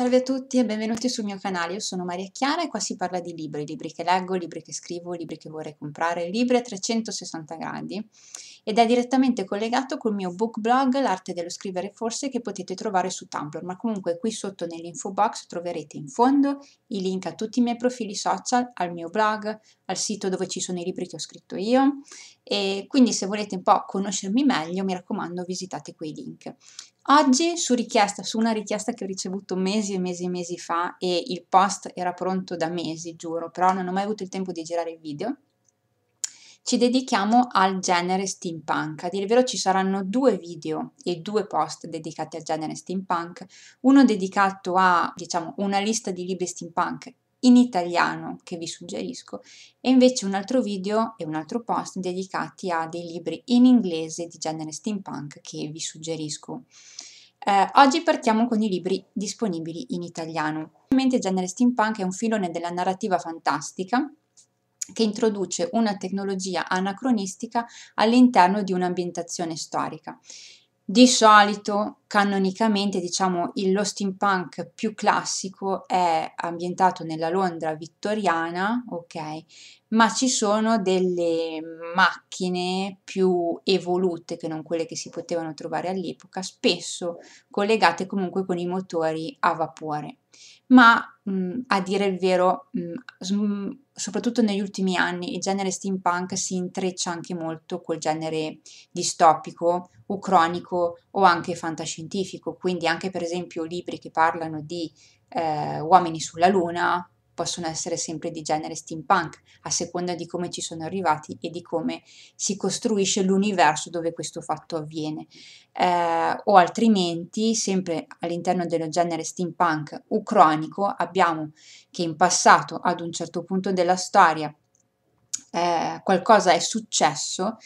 Salve a tutti e benvenuti sul mio canale, io sono Maria Chiara e qua si parla di libri, libri che leggo, libri che scrivo, libri che vorrei comprare, libri a 360 gradi ed è direttamente collegato col mio book blog L'arte dello scrivere forse che potete trovare su Tumblr, ma comunque qui sotto nell'info box troverete in fondo i link a tutti i miei profili social, al mio blog, al sito dove ci sono i libri che ho scritto io e quindi se volete un po' conoscermi meglio mi raccomando visitate quei link. Oggi, su richiesta, su una richiesta che ho ricevuto mesi e mesi e mesi fa, e il post era pronto da mesi, giuro, però non ho mai avuto il tempo di girare il video, ci dedichiamo al genere steampunk. A dire il vero ci saranno due video e due post dedicati al genere steampunk, uno dedicato a, diciamo, una lista di libri steampunk in italiano che vi suggerisco e invece un altro video e un altro post dedicati a dei libri in inglese di genere steampunk che vi suggerisco eh, oggi partiamo con i libri disponibili in italiano. Ovviamente il genere steampunk è un filone della narrativa fantastica che introduce una tecnologia anacronistica all'interno di un'ambientazione storica. Di solito canonicamente diciamo lo steampunk più classico è ambientato nella Londra vittoriana, ok? Ma ci sono delle macchine più evolute che non quelle che si potevano trovare all'epoca, spesso collegate comunque con i motori a vapore. Ma mh, mm, a dire il vero, mh, mm, soprattutto negli ultimi anni, il genere steampunk si intreccia anche molto col genere distopico o cronico o anche fantascienza scientifico, quindi anche per esempio libri che parlano di eh, uomini sulla Luna possono essere sempre di genere steampunk, a seconda di come ci sono arrivati e di come si costruisce l'universo dove questo fatto avviene. Eh, o altrimenti, sempre all'interno dello genere steampunk ucronico, abbiamo che in passato, ad un certo punto della storia, eh, qualcosa è successo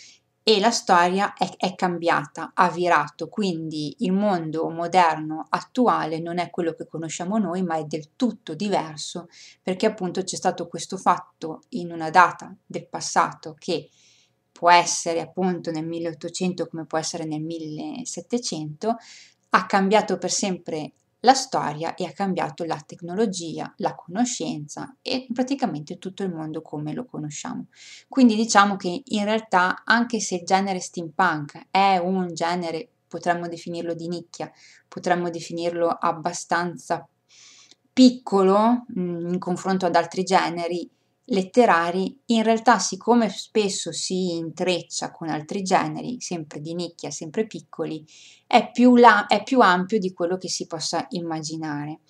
e la storia è, è, cambiata, ha virato, quindi il mondo moderno attuale non è quello che conosciamo noi, ma è del tutto diverso, perché appunto c'è stato questo fatto in una data del passato che può essere appunto nel 1800 come può essere nel 1700, ha cambiato per sempre la storia e ha cambiato la tecnologia, la conoscenza e praticamente tutto il mondo come lo conosciamo. Quindi diciamo che in realtà anche se il genere steampunk è un genere, potremmo definirlo di nicchia, potremmo definirlo abbastanza piccolo mh, mm, in confronto ad altri generi, letterari, in realtà siccome spesso si intreccia con altri generi, sempre di nicchia, sempre piccoli, è più, la, è più ampio di quello che si possa immaginare.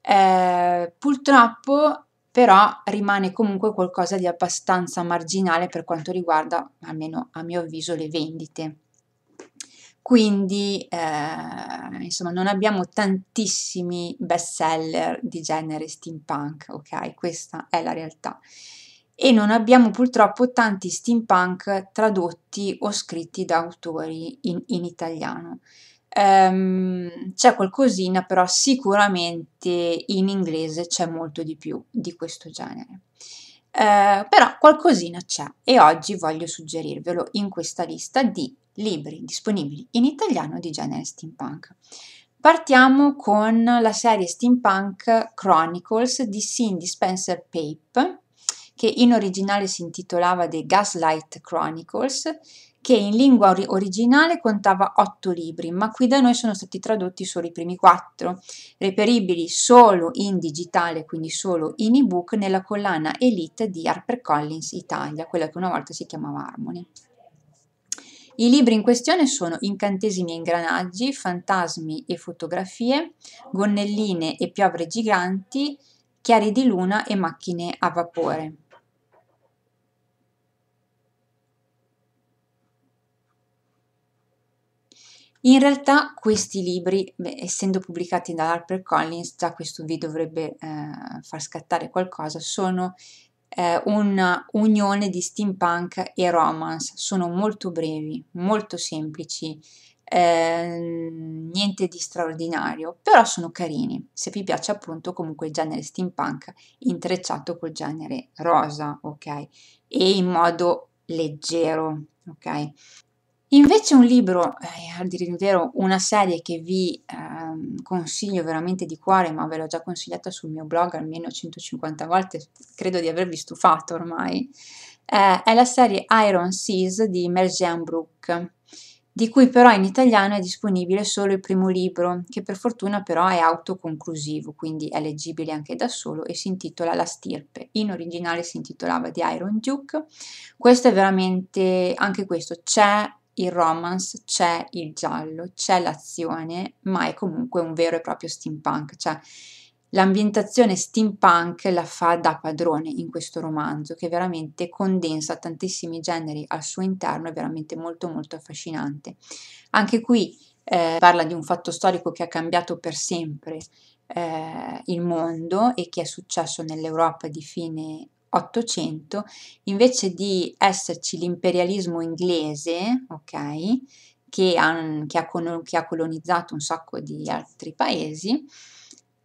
Eh, purtroppo però rimane comunque qualcosa di abbastanza marginale per quanto riguarda, almeno a mio avviso, le vendite quindi eh, insomma non abbiamo tantissimi best seller di genere steampunk, ok? Questa è la realtà. E non abbiamo purtroppo tanti steampunk tradotti o scritti da autori in, in italiano. Um, c'è qualcosina, però sicuramente in inglese c'è molto di più di questo genere. Eh, però qualcosina c'è e oggi voglio suggerirvelo in questa lista di libri disponibili in italiano di genere steampunk. Partiamo con la serie Steampunk Chronicles di Cindy Spencer Pape, che in originale si intitolava The Gaslight Chronicles che in lingua originale contava otto libri, ma qui da noi sono stati tradotti solo i primi quattro, reperibili solo in digitale, quindi solo in ebook, nella collana Elite di HarperCollins Italia, quella che una volta si chiamava Harmony. I libri in questione sono Incantesimi e ingranaggi, Fantasmi e fotografie, Gonnelline e piovre giganti, Chiari di luna e macchine a vapore. In realtà questi libri, beh, essendo pubblicati da HarperCollins, già questo vi dovrebbe eh, far scattare qualcosa, sono eh, un'unione di steampunk e romance, sono molto brevi, molto semplici, eh, niente di straordinario, però sono carini, se vi piace appunto comunque il genere steampunk intrecciato col genere rosa, ok? E in modo leggero, ok? Invece un libro, eh, a dire il vero, una serie che vi eh, consiglio veramente di cuore, ma ve l'ho già consigliata sul mio blog almeno 150 volte, credo di avervi stufato ormai, eh, è la serie Iron Seas di Merjean Brook, di cui però in italiano è disponibile solo il primo libro, che per fortuna però è autoconclusivo, quindi è leggibile anche da solo e si intitola La stirpe. In originale si intitolava The Iron Duke. Questo è veramente, anche questo, c'è il romance, c'è il giallo, c'è l'azione, ma è comunque un vero e proprio steampunk, cioè l'ambientazione steampunk la fa da padrone in questo romanzo che veramente condensa tantissimi generi al suo interno, è veramente molto molto affascinante. Anche qui eh, parla di un fatto storico che ha cambiato per sempre eh, il mondo e che è successo nell'Europa di fine 800, invece di esserci l'imperialismo inglese, ok, che, ha, che, ha con, che ha colonizzato un sacco di altri paesi,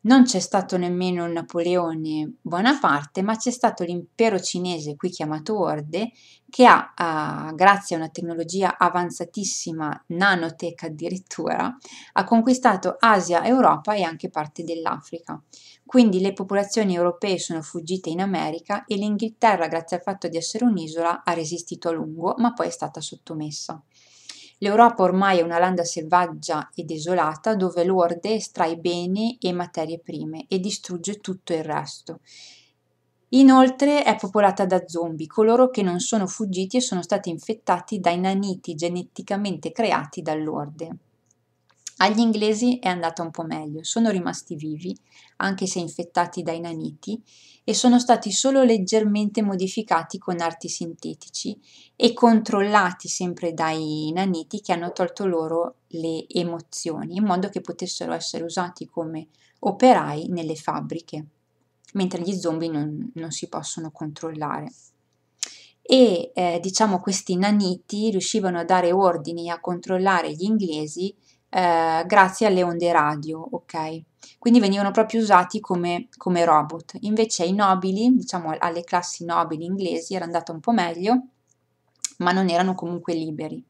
non c'è stato nemmeno Napoleone Bonaparte, ma c'è stato l'impero cinese, qui chiamato Orde, che ha, eh, grazie a una tecnologia avanzatissima, nanotech addirittura, ha conquistato Asia, Europa e anche parte dell'Africa. Quindi le popolazioni europee sono fuggite in America e l'Inghilterra, grazie al fatto di essere un'isola, ha resistito a lungo, ma poi è stata sottomessa. L'Europa ormai è una landa selvaggia e desolata dove l'orde estrae beni e materie prime e distrugge tutto il resto. Inoltre è popolata da zombie, coloro che non sono fuggiti e sono stati infettati dai naniti geneticamente creati dall'orde. Agli inglesi è andata un po' meglio, sono rimasti vivi, anche se infettati dai naniti, e sono stati solo leggermente modificati con arti sintetici e controllati sempre dai naniti che hanno tolto loro le emozioni, in modo che potessero essere usati come operai nelle fabbriche, mentre gli zombie non, non si possono controllare e eh, diciamo questi naniti riuscivano a dare ordini e a controllare gli inglesi eh, grazie alle onde radio, ok? Quindi venivano proprio usati come, come robot. Invece ai nobili, diciamo alle classi nobili inglesi, era andata un po' meglio, ma non erano comunque liberi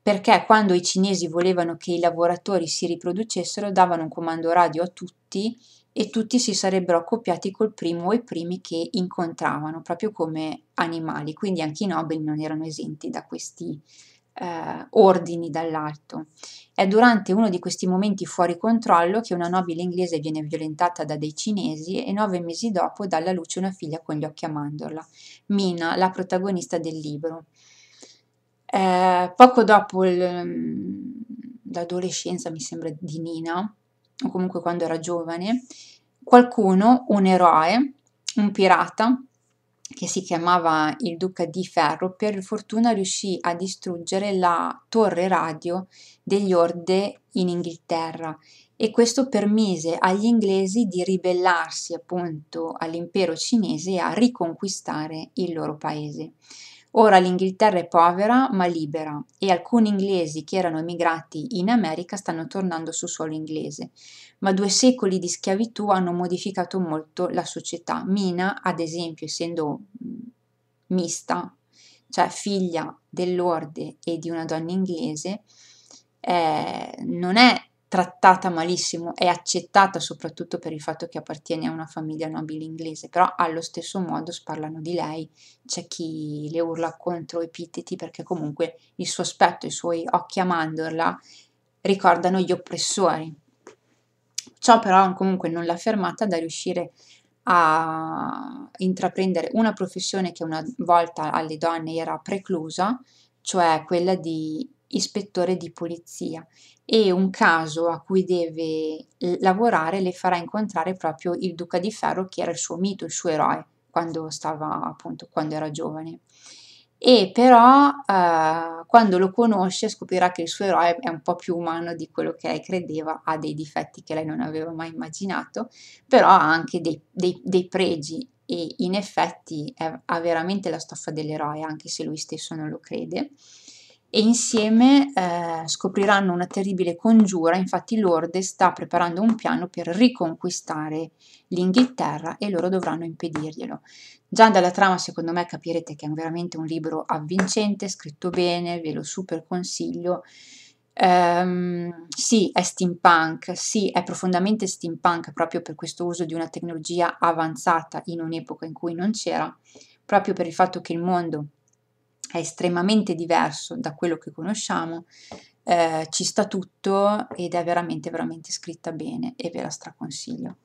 perché quando i cinesi volevano che i lavoratori si riproducessero davano un comando radio a tutti e tutti si sarebbero accoppiati col primo o i primi che incontravano, proprio come animali, quindi anche i nobili non erano esenti da questi, eh, ordini dall'alto. È durante uno di questi momenti fuori controllo che una nobile inglese viene violentata da dei cinesi e nove mesi dopo dà alla luce una figlia con gli occhi a mandorla, Mina, la protagonista del libro. Eh, poco dopo il, mm, l'adolescenza, mi sembra, di Nina, o comunque quando era giovane, qualcuno, un eroe, un pirata, che si chiamava il Duca di Ferro, per fortuna riuscì a distruggere la torre radio degli Orde in Inghilterra e questo permise agli inglesi di ribellarsi appunto all'impero cinese e a riconquistare il loro paese. Ora l'Inghilterra è povera ma libera e alcuni inglesi che erano emigrati in America stanno tornando sul suolo inglese, ma due secoli di schiavitù hanno modificato molto la società. Mina, ad esempio, essendo mm, mista, cioè figlia dell'orde e di una donna inglese, eh, non è trattata malissimo, e accettata soprattutto per il fatto che appartiene a una famiglia nobile inglese, però allo stesso modo sparlano di lei, c'è chi le urla contro epiteti perché comunque il suo aspetto, i suoi occhi a mandorla ricordano gli oppressori. Ciò però comunque non l'ha fermata da riuscire a intraprendere una professione che una volta alle donne era preclusa, cioè quella di ispettore di polizia e un caso a cui deve eh, lavorare le farà incontrare proprio il duca di ferro che era il suo mito, il suo eroe quando stava appunto quando era giovane. E però eh, quando lo conosce scoprirà che il suo eroe è un po' più umano di quello che lei credeva, ha dei difetti che lei non aveva mai immaginato, però ha anche dei, dei, dei pregi e in effetti ha veramente la stoffa dell'eroe anche se lui stesso non lo crede e insieme eh, scopriranno una terribile congiura, infatti Lorde sta preparando un piano per riconquistare l'Inghilterra e loro dovranno impedirglielo. Già dalla trama secondo me capirete che è veramente un libro avvincente, scritto bene, ve lo super consiglio. Um, sì, è steampunk, sì, è profondamente steampunk proprio per questo uso di una tecnologia avanzata in un'epoca in cui non c'era, proprio per il fatto che il mondo è estremamente diverso da quello che conosciamo, eh, ci sta tutto ed è veramente veramente scritta bene e ve la straconsiglio.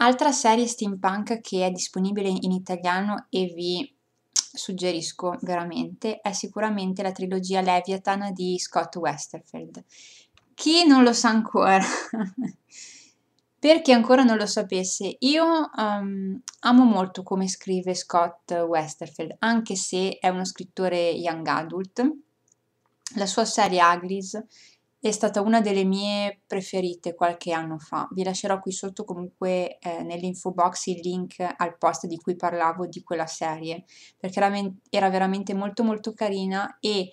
Altra serie steampunk che è disponibile in italiano e vi suggerisco veramente è sicuramente la trilogia Leviathan di Scott Westerfeld. Chi non lo sa ancora Per chi ancora non lo sapesse, io um, amo molto come scrive Scott Westerfeld, anche se è uno scrittore young adult. La sua serie Aglis è stata una delle mie preferite qualche anno fa. Vi lascerò qui sotto comunque eh, nell'info box il link al post di cui parlavo di quella serie, perché era, era veramente molto molto carina e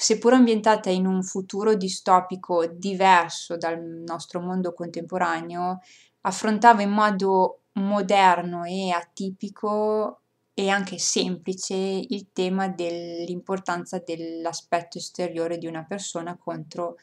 seppur ambientata in un futuro distopico diverso dal nostro mondo contemporaneo, affrontava in modo moderno e atipico e anche semplice il tema dell'importanza dell'aspetto esteriore di una persona contro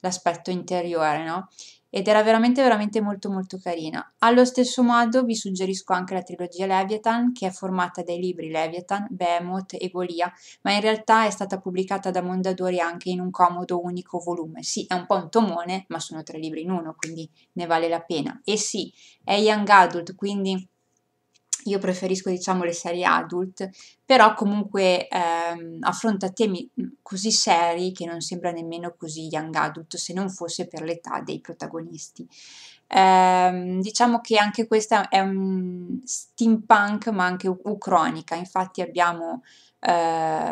l'aspetto interiore, no? ed era veramente veramente molto molto carina. Allo stesso modo vi suggerisco anche la trilogia Leviathan che è formata dai libri Leviathan, Behemoth e Golia, ma in realtà è stata pubblicata da Mondadori anche in un comodo unico volume. Sì, è un po' un tomone, ma sono tre libri in uno, quindi ne vale la pena. E sì, è young adult, quindi io preferisco diciamo le serie adult, però comunque ehm, affronta temi mhmm, così seri che non sembra nemmeno così young adult se non fosse per l'età dei protagonisti. Ehm, diciamo che anche questa è un steampunk ma anche ucronica, infatti abbiamo eh,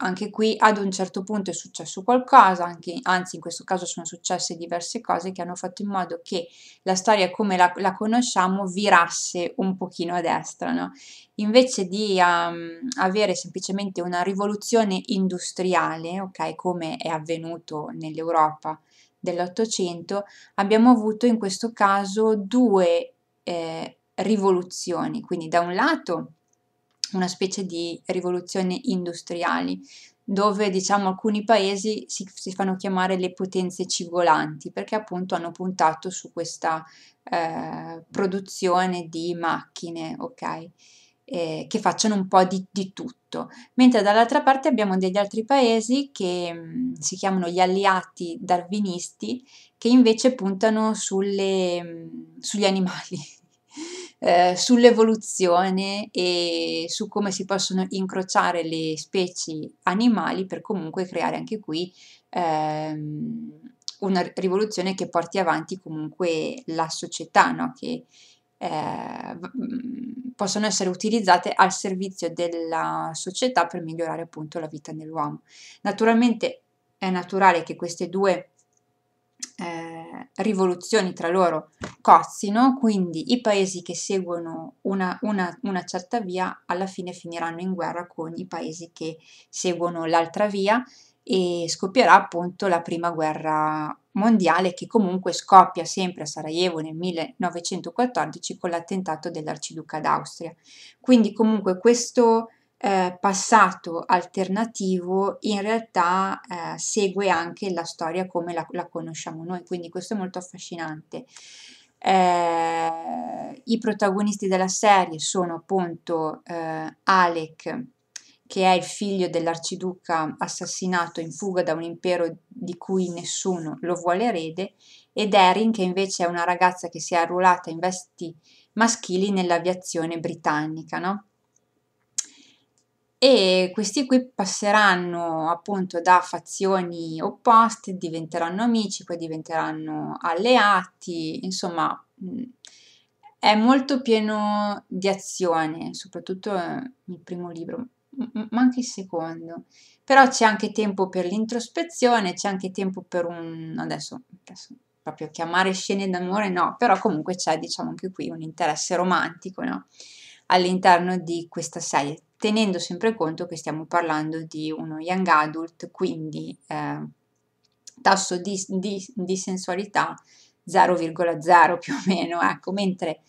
anche qui ad un certo punto è successo qualcosa, anche, anzi in questo caso sono successe diverse cose che hanno fatto in modo che la storia come la, la conosciamo virasse un pochino a destra, no? invece di um, avere semplicemente una rivoluzione industriale, okay, come è avvenuto nell'Europa dell'Ottocento, abbiamo avuto in questo caso due eh, rivoluzioni, quindi da un lato una specie di rivoluzione industriali, dove diciamo alcuni paesi si, si fanno chiamare le potenze cigolanti perché appunto hanno puntato su questa eh, produzione di macchine, ok? Eh, che facciano un po' di, di, tutto, mentre dall'altra parte abbiamo degli altri paesi che mh, mm, si chiamano gli alleati darwinisti che invece puntano sulle, mh, mm, sugli animali, eh, sull'evoluzione e su come si possono incrociare le specie animali per comunque creare anche qui ehm, una rivoluzione che porti avanti comunque la società, no? che eh, mm, possono essere utilizzate al servizio della società per migliorare appunto la vita dell'uomo. Naturalmente è naturale che queste due eh, rivoluzioni tra loro cozzino, quindi i paesi che seguono una, una, una certa via alla fine finiranno in guerra con i paesi che seguono l'altra via e scoppierà appunto la prima guerra mondiale che comunque scoppia sempre a Sarajevo nel 1914 con l'attentato dell'arciduca d'Austria. Quindi comunque questo eh, passato alternativo in realtà eh, segue anche la storia come la, la, conosciamo noi, quindi questo è molto affascinante. Eh, I protagonisti della serie sono appunto eh, Alec, che è il figlio dell'arciduca assassinato in fuga da un impero di cui nessuno lo vuole erede, ed Erin, che invece è una ragazza che si è arruolata in vesti maschili nell'aviazione britannica, no? e questi qui passeranno appunto da fazioni opposte, diventeranno amici, poi diventeranno alleati, insomma mm, è molto pieno di azione, soprattutto eh, il primo libro, ma anche il secondo. Però c'è anche tempo per l'introspezione, c'è anche tempo per un... adesso, adesso proprio chiamare scene d'amore no, però comunque c'è diciamo anche qui un interesse romantico no? all'interno di questa serie tenendo sempre conto che stiamo parlando di uno young adult, quindi eh, tasso di, di, di sensualità 0,0 più o meno, ecco, mentre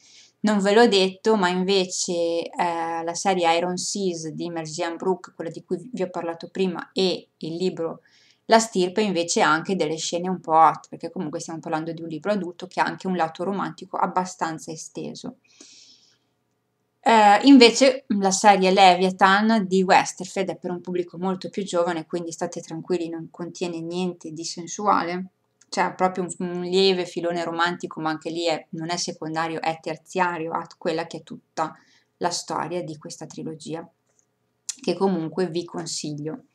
non ve l'ho detto, ma invece eh, la serie Iron Seas di Mergian Brook, quella di cui vi ho parlato prima, e il libro La stirpe invece ha anche delle scene un po' hot, perché comunque stiamo parlando di un libro adulto che ha anche un lato romantico abbastanza esteso. Eh, invece la serie Leviathan di Westerfeld è per un pubblico molto più giovane, quindi state tranquilli, non contiene niente di sensuale, c'è cioè, proprio un, un lieve filone romantico, ma anche lì è, non è secondario, è terziario a quella che è tutta la storia di questa trilogia, che comunque vi consiglio.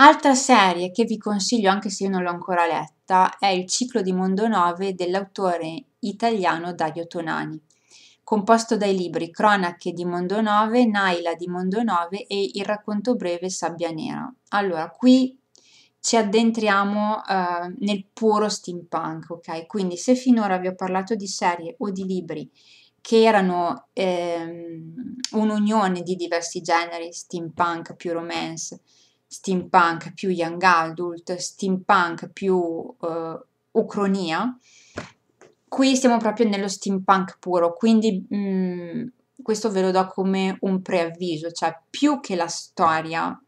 Altra serie che vi consiglio, anche se io non l'ho ancora letta, è Il ciclo di Mondo 9 dell'autore italiano Dario Tonani composto dai libri Cronache di Mondo 9, Naila di Mondo 9 e il racconto breve Sabbia Nera. Allora, qui ci addentriamo eh, nel puro steampunk, ok? Quindi se finora vi ho parlato di serie o di libri che erano eh, un'unione di diversi generi, steampunk più romance, steampunk più young adult, steampunk più eh, ucronia, Qui siamo proprio nello steampunk puro, quindi mh, mm, questo ve lo do come un preavviso, cioè più che la storia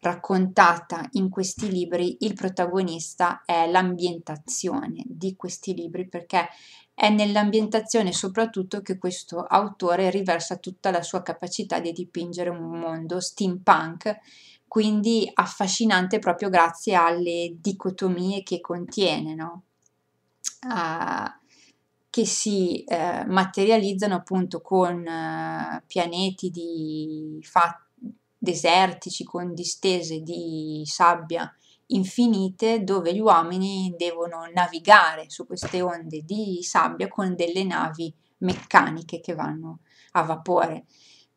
raccontata in questi libri, il protagonista è l'ambientazione di questi libri perché è nell'ambientazione soprattutto che questo autore riversa tutta la sua capacità di dipingere un mondo steampunk, quindi affascinante proprio grazie alle dicotomie che contiene, no? uh, che si eh, materializzano appunto con eh, pianeti di fa- desertici, con distese di sabbia infinite dove gli uomini devono navigare su queste onde di sabbia con delle navi meccaniche che vanno a vapore.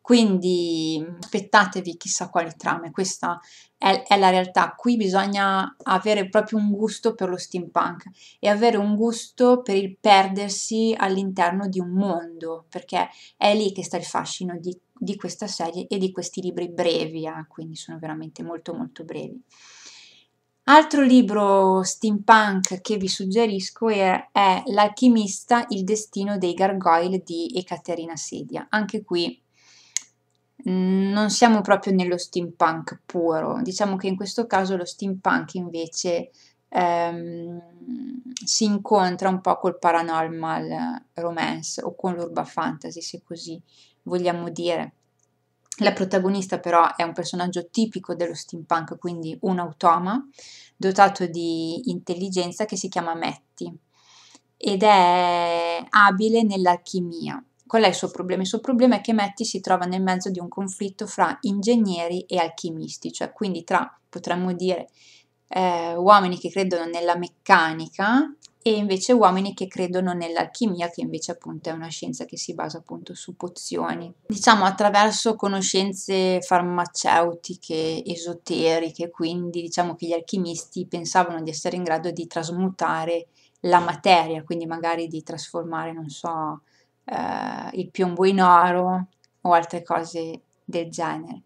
Quindi aspettatevi chissà quali trame, questa è, è, la realtà. Qui bisogna avere proprio un gusto per lo steampunk e avere un gusto per il perdersi all'interno di un mondo, perché è lì che sta il fascino di, di questa serie e di questi libri brevi, eh, quindi sono veramente molto molto brevi. Altro libro steampunk che vi suggerisco è, è L'alchimista, il destino dei gargoyle di Ekaterina Sedia. Anche qui non siamo proprio nello steampunk puro, diciamo che in questo caso lo steampunk invece ehm, si incontra un po' col paranormal romance o con l'urba fantasy, se così vogliamo dire. La protagonista però è un personaggio tipico dello steampunk, quindi un automa dotato di intelligenza che si chiama Matty ed è abile nell'alchimia Qual è il suo problema? Il suo problema è che Metti si trova nel mezzo di un conflitto fra ingegneri e alchimisti, cioè quindi tra, potremmo dire, eh, uomini che credono nella meccanica e invece uomini che credono nell'alchimia, che invece appunto è una scienza che si basa appunto su pozioni. Diciamo attraverso conoscenze farmaceutiche, esoteriche, quindi diciamo che gli alchimisti pensavano di essere in grado di trasmutare la materia, quindi magari di trasformare, non so, eh, il piombo in oro o altre cose del genere.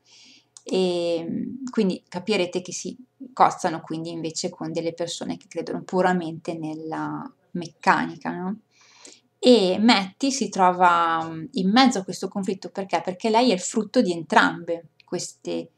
E, mm, quindi capirete che si cozzano quindi invece con delle persone che credono puramente nella meccanica, no? E Matty si trova mm, in mezzo a questo conflitto perché? Perché lei è il frutto di entrambe queste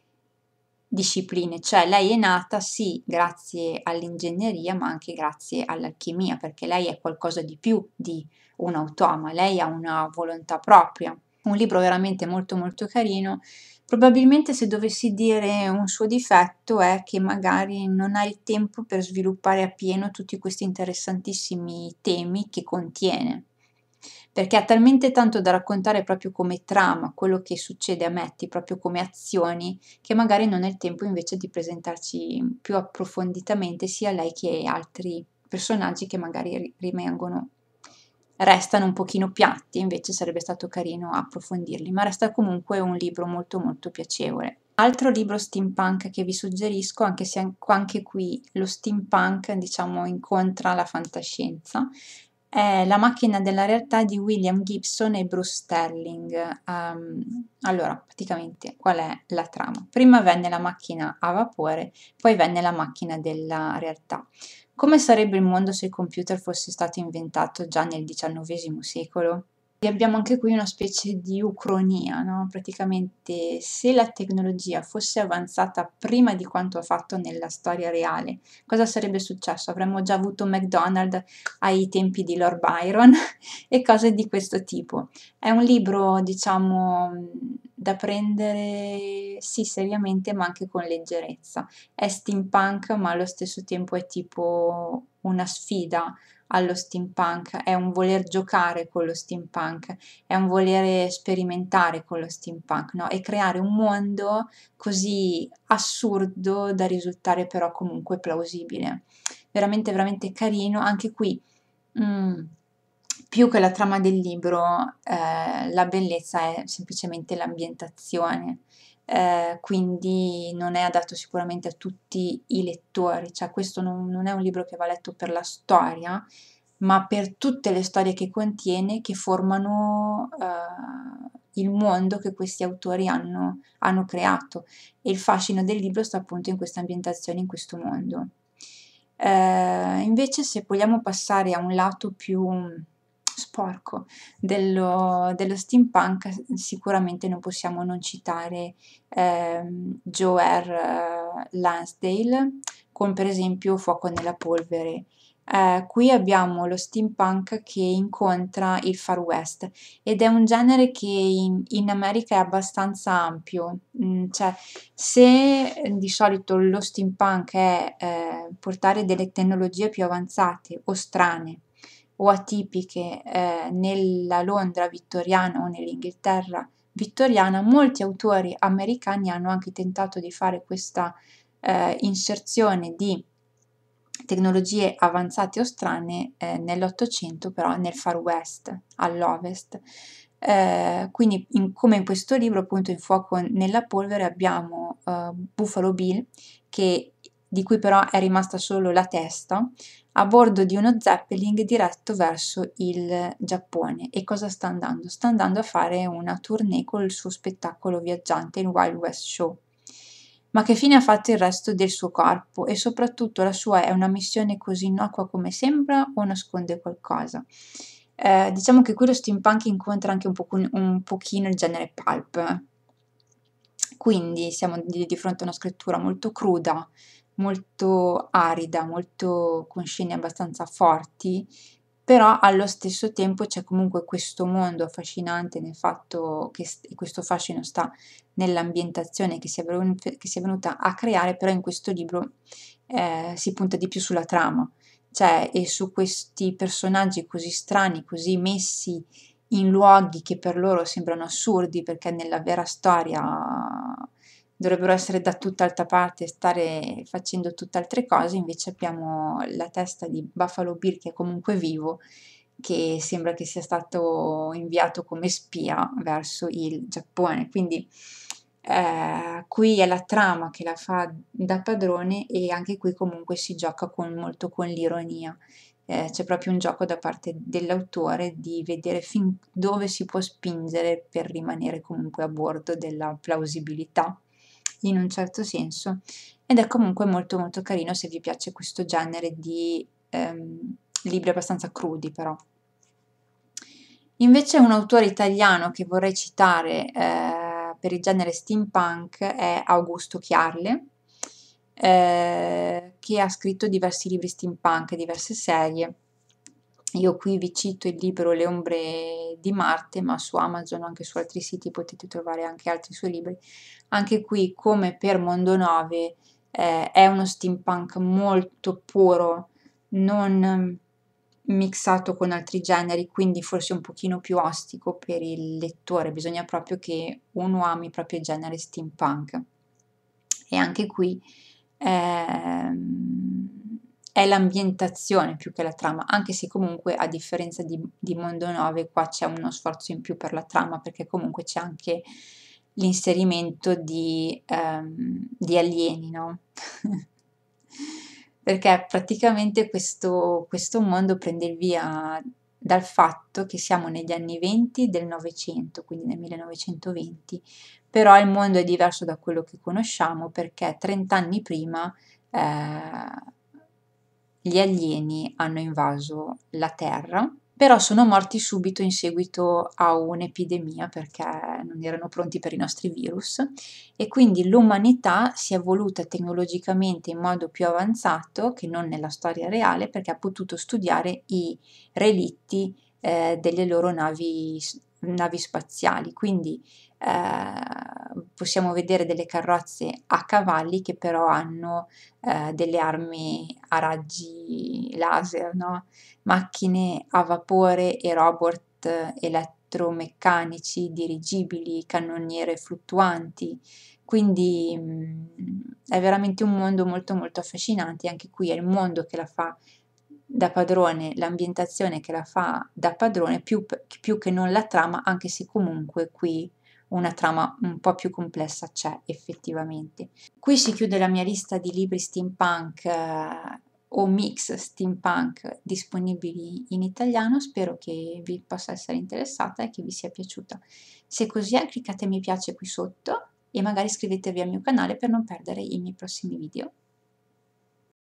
discipline, cioè lei è nata sì grazie all'ingegneria ma anche grazie all'alchimia perché lei è qualcosa di più di un automa, lei ha una volontà propria. Un libro veramente molto molto carino. Probabilmente se dovessi dire un suo difetto è che magari non ha il tempo per sviluppare appieno tutti questi interessantissimi temi che contiene perché ha talmente tanto da raccontare proprio come trama quello che succede a Matty, proprio come azioni, che magari non è il tempo invece di presentarci più approfonditamente sia lei che altri personaggi che magari rimangono restano un pochino piatti, invece sarebbe stato carino approfondirli, ma resta comunque un libro molto molto piacevole. Altro libro steampunk che vi suggerisco, anche se anche qui lo steampunk diciamo incontra la fantascienza, è La macchina della realtà di William Gibson e Bruce Sterling. Um, allora, praticamente qual è la trama? Prima venne la macchina a vapore, poi venne la macchina della realtà. Come sarebbe il mondo se il computer fosse stato inventato già nel XIX secolo? E abbiamo anche qui una specie di ucronia, no? praticamente se la tecnologia fosse avanzata prima di quanto ha fatto nella storia reale, cosa sarebbe successo? Avremmo già avuto McDonald's ai tempi di Lord Byron e cose di questo tipo. È un libro, diciamo, da prendere sì seriamente ma anche con leggerezza. È steampunk ma allo stesso tempo è tipo una sfida allo steampunk, è un voler giocare con lo steampunk, è un volere sperimentare con lo steampunk no? e creare un mondo così assurdo da risultare però comunque plausibile. Veramente, veramente carino, anche qui. Mm, più che la trama del libro, eh, la bellezza è semplicemente l'ambientazione eh, quindi non è adatto sicuramente a tutti i lettori, cioè questo non, non è un libro che va letto per la storia, ma per tutte le storie che contiene che formano eh, il mondo che questi autori hanno, hanno, creato e il fascino del libro sta appunto in questa ambientazione, in questo mondo. Eh, invece se vogliamo passare a un lato più sporco dello, dello steampunk sicuramente non possiamo non citare ehm, Joe R. Eh, Lansdale con per esempio Fuoco nella polvere. Eh, qui abbiamo lo steampunk che incontra il far west ed è un genere che in, in America è abbastanza ampio, mm, cioè se eh, di solito lo steampunk è eh, portare delle tecnologie più avanzate o strane o atipiche eh, nella Londra vittoriana o nell'Inghilterra vittoriana, molti autori americani hanno anche tentato di fare questa eh, inserzione di tecnologie avanzate o strane eh, nell'Ottocento, però nel Far West, all'Ovest. Eh, quindi, in, come in questo libro, appunto, in Fuoco nella polvere, abbiamo eh, Buffalo Bill che di cui però è rimasta solo la testa, a bordo di uno Zeppelin diretto verso il Giappone. E cosa sta andando? Sta andando a fare una tournée col suo spettacolo viaggiante, il Wild West Show. Ma che fine ha fatto il resto del suo corpo? E soprattutto la sua è una missione così innocua come sembra o nasconde qualcosa? Eh, diciamo che qui lo steampunk incontra anche un, po- un pochino il genere pulp. Quindi siamo di, di fronte a una scrittura molto cruda, molto arida, molto con scene abbastanza forti, però allo stesso tempo c'è comunque questo mondo affascinante nel fatto che questo fascino sta nell'ambientazione che si, è venuta a creare, però in questo libro eh, si punta di più sulla trama, cioè e su questi personaggi così strani, così messi in luoghi che per loro sembrano assurdi perché nella vera storia dovrebbero essere da tutt'altra parte, stare facendo tutt'altre cose, invece abbiamo la testa di Buffalo Bill che è comunque vivo, che sembra che sia stato inviato come spia verso il Giappone. Quindi eh, qui è la trama che la fa da padrone e anche qui comunque si gioca con, molto con l'ironia. Eh, c'è proprio un gioco da parte dell'autore di vedere fin dove si può spingere per rimanere comunque a bordo della plausibilità in un certo senso ed è comunque molto molto carino se vi piace questo genere di ehm, libri abbastanza crudi però. Invece un autore italiano che vorrei citare eh, per il genere steampunk è Augusto Chiarle, eh, che ha scritto diversi libri steampunk, diverse serie io qui vi cito il libro Le ombre di Marte, ma su Amazon anche su altri siti potete trovare anche altri suoi libri. Anche qui, come per Mondo 9, eh, è uno steampunk molto puro, non mm, mixato con altri generi, quindi forse un pochino più ostico per il lettore. Bisogna proprio che uno ami il proprio genere steampunk. E anche qui... Ehm, è l'ambientazione più che la trama, anche se comunque a differenza di, di Mondo 9 qua c'è uno sforzo in più per la trama perché comunque c'è anche l'inserimento di, um, di alieni, no? perché praticamente questo, questo mondo prende il via dal fatto che siamo negli anni 20 del Novecento, quindi nel 1920, però il mondo è diverso da quello che conosciamo perché 30 anni prima eh, gli alieni hanno invaso la Terra, però sono morti subito in seguito a un'epidemia perché non erano pronti per i nostri virus e quindi l'umanità si è evoluta tecnologicamente in modo più avanzato che non nella storia reale perché ha potuto studiare i relitti eh, delle loro navi, navi spaziali. Quindi eh, possiamo vedere delle carrozze a cavalli che però hanno eh, delle armi a raggi laser, no? macchine a vapore e robot elettromeccanici dirigibili, cannoniere fluttuanti. Quindi mh, mm, è veramente un mondo molto molto affascinante, anche qui è il mondo che la fa da padrone, l'ambientazione che la fa da padrone più, più che non la trama, anche se comunque qui una trama un po' più complessa c'è effettivamente. Qui si chiude la mia lista di libri steampunk eh, o mix steampunk disponibili in italiano, spero che vi possa essere interessata e che vi sia piaciuta. Se così è cliccate mi piace qui sotto e magari iscrivetevi al mio canale per non perdere i miei prossimi video.